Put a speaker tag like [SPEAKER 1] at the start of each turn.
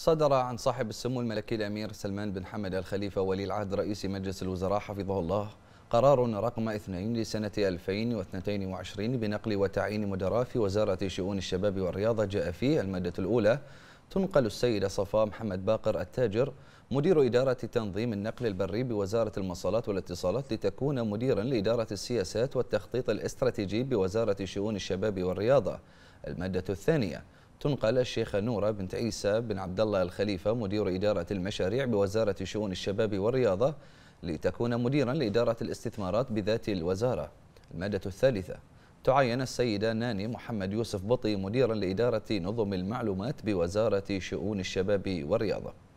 [SPEAKER 1] صدر عن صاحب السمو الملكي الأمير سلمان بن حمد الخليفة ولي العهد رئيس مجلس الوزراء حفظه الله قرار رقم 2 لسنة 2022 بنقل وتعيين مدراء في وزارة شؤون الشباب والرياضة جاء فيه المادة الأولى تنقل السيدة صفاء محمد باقر التاجر مدير إدارة تنظيم النقل البري بوزارة المواصلات والاتصالات لتكون مديرا لإدارة السياسات والتخطيط الاستراتيجي بوزارة شؤون الشباب والرياضة المادة الثانية تنقل الشيخة نورة بنت عيسى بن عبد الله الخليفة مدير إدارة المشاريع بوزارة شؤون الشباب والرياضة لتكون مديرا لإدارة الاستثمارات بذات الوزارة المادة الثالثة تعين السيدة ناني محمد يوسف بطي مديرا لإدارة نظم المعلومات بوزارة شؤون الشباب والرياضة